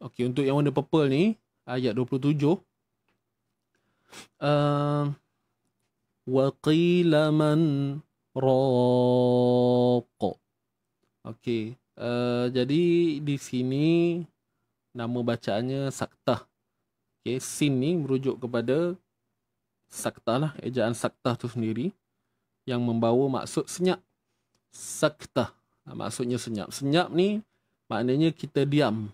Okey, untuk yang warna purple ni, ayat 27. Uh, وَقِيلَ مَنْ رَاقَ Okey, uh, jadi di sini nama bacaannya Saktah. Okey, sin ni merujuk kepada Saktah lah, ejaan Saktah tu sendiri yang membawa maksud senyap. Saktah, maksudnya senyap. Senyap ni maknanya kita diam,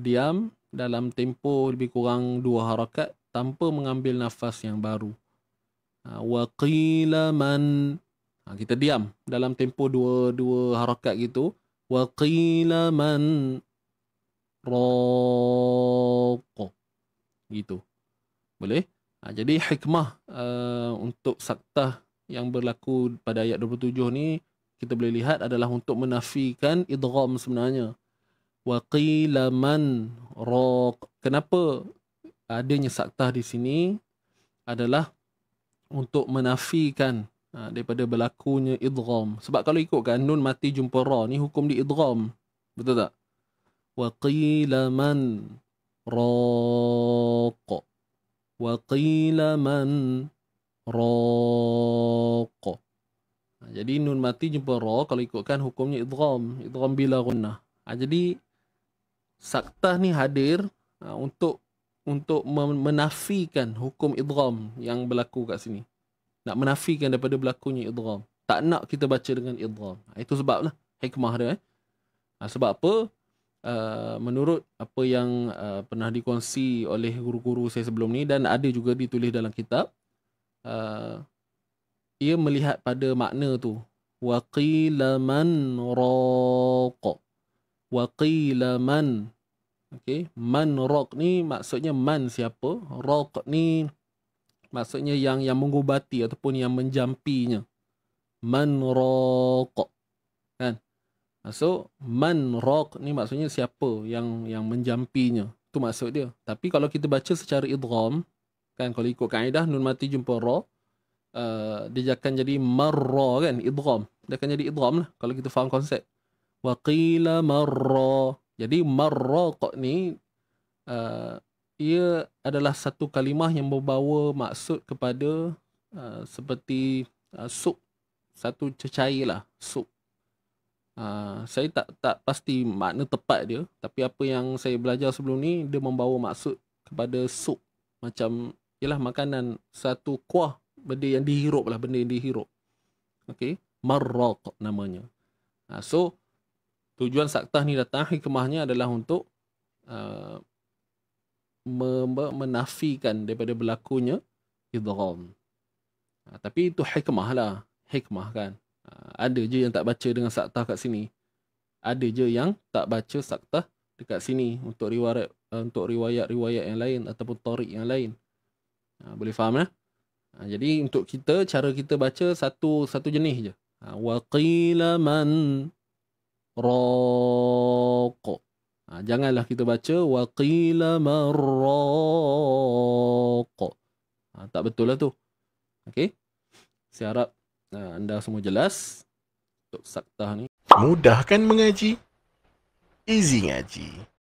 diam dalam tempo lebih kurang dua harakat tanpa mengambil nafas yang baru. Ha, wa qila man ha, kita diam dalam tempo dua dua harakat gitu. Wa qila man raq. Gitu. Boleh? Ha, jadi hikmah uh, untuk saktah yang berlaku pada ayat 27 ni kita boleh lihat adalah untuk menafikan idgham sebenarnya waqila man raq kenapa adanya saktah di sini adalah untuk menafikan ha, daripada berlakunya idgham sebab kalau ikut kan nun mati jumpa ra ni hukum di idgham betul tak waqila man raq waqila man raq ha, jadi nun mati jumpa ra kalau ikutkan hukumnya idgham idgham bila gunnah ha, jadi Sakta ni hadir uh, untuk untuk menafikan hukum idgham yang berlaku kat sini. Nak menafikan daripada berlakunya idgham. Tak nak kita baca dengan idgham. Ha, itu sebablah hikmah dia eh. Uh, sebab apa? Uh, menurut apa yang uh, pernah dikongsi oleh guru-guru saya sebelum ni dan ada juga ditulis dalam kitab uh, ia melihat pada makna tu waqilaman raq waqila man okey man raq ni maksudnya man siapa raq ni maksudnya yang yang mengubati ataupun yang menjampinya man raq kan so man raq ni maksudnya siapa yang yang menjampinya tu maksud dia tapi kalau kita baca secara idgham kan kalau ikut kaedah nun mati jumpa ra uh, eh, dia akan jadi marra kan idgham dia akan jadi idgham lah kalau kita faham konsep waqila marra jadi kok ni uh, ia adalah satu kalimah yang membawa maksud kepada uh, seperti uh, eh, suk satu cecair lah suk uh, ah, saya tak tak pasti makna tepat dia tapi apa yang saya belajar sebelum ni dia membawa maksud kepada suk macam ialah makanan satu kuah benda yang dihirup lah benda yang dihirup okey marraq namanya uh, so tujuan saktah ni datang hikmahnya adalah untuk uh, menafikan daripada berlakunya idgham. Uh, tapi itu hikmah lah. Hikmah kan. Uh, ada je yang tak baca dengan saktah kat sini. Ada je yang tak baca saktah dekat sini untuk riwayat uh, untuk riwayat-riwayat yang lain ataupun tarikh yang lain. Uh, boleh faham eh? Uh, jadi untuk kita cara kita baca satu satu jenis je. Uh, Waqila raq. Ha, janganlah kita baca waqila marraq. Ha, tak betul lah tu. Okey. Saya harap ha, anda semua jelas untuk saktah ni. Mudah kan mengaji? Easy ngaji.